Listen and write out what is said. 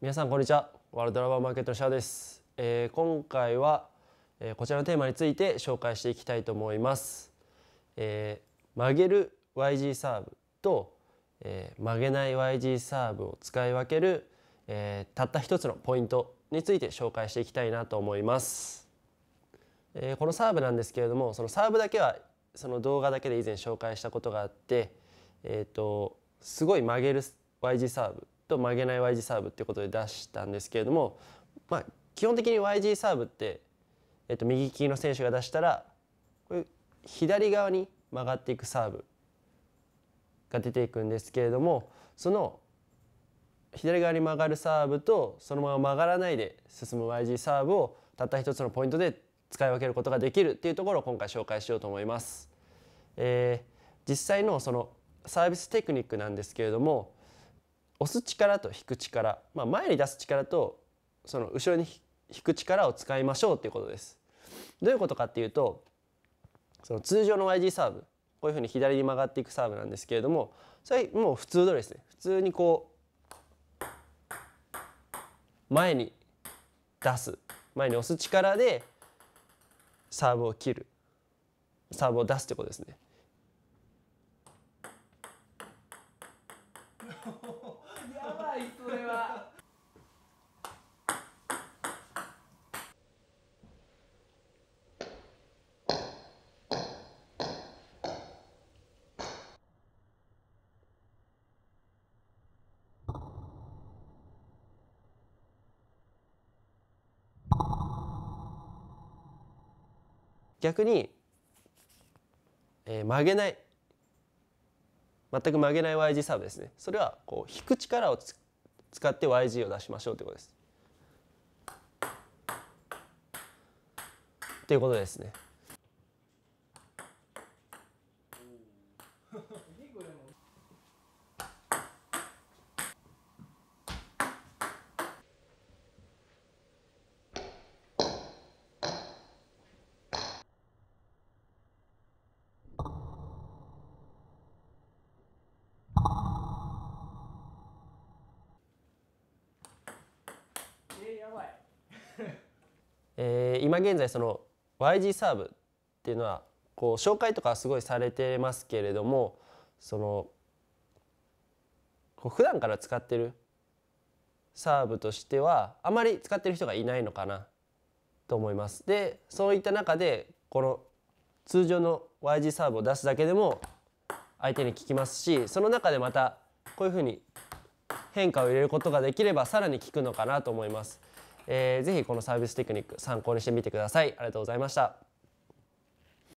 皆さんこんにちはワールドラバーマーケットのシャアです、えー、今回は、えー、こちらのテーマについて紹介していきたいと思います、えー、曲げる YG サーブと、えー、曲げない YG サーブを使い分ける、えー、たった一つのポイントについて紹介していきたいなと思います、えー、このサーブなんですけれどもそのサーブだけはその動画だけで以前紹介したことがあってえっ、ー、とすごい曲げる YG サーブと曲げない YG サーブっていうことで出したんですけれども、まあ、基本的に YG サーブって、えっと、右利きの選手が出したらこれ左側に曲がっていくサーブが出ていくんですけれどもその左側に曲がるサーブとそのまま曲がらないで進む YG サーブをたった一つのポイントで使い分けることができるっていうところを今回紹介しようと思います。えー、実際のそのサービステクニックなんですけれども押す力と引く力、まあ、前に出す力とその後ろに引く力を使いましょうということです。どういうことかっていうとその通常の YG サーブこういうふうに左に曲がっていくサーブなんですけれどもそれもう普通通りですね普通にこう前に出す前に押す力でサーブを切るサーブを出すってことですね。逆に、えー、曲げない全く曲げない YG サーブですねそれはこう引く力を使って YG を出しましょうということです。ということですね。えー、今現在その YG サーブっていうのはこう紹介とかすごいされてますけれどもそのこう普段から使ってるサーブとしてはあまり使ってる人がいないのかなと思います。でそういった中でこの通常の YG サーブを出すだけでも相手に効きますしその中でまたこういうふうに変化を入れることができればさらに効くのかなと思います、えー、ぜひこのサービステクニック参考にしてみてくださいありがとうございました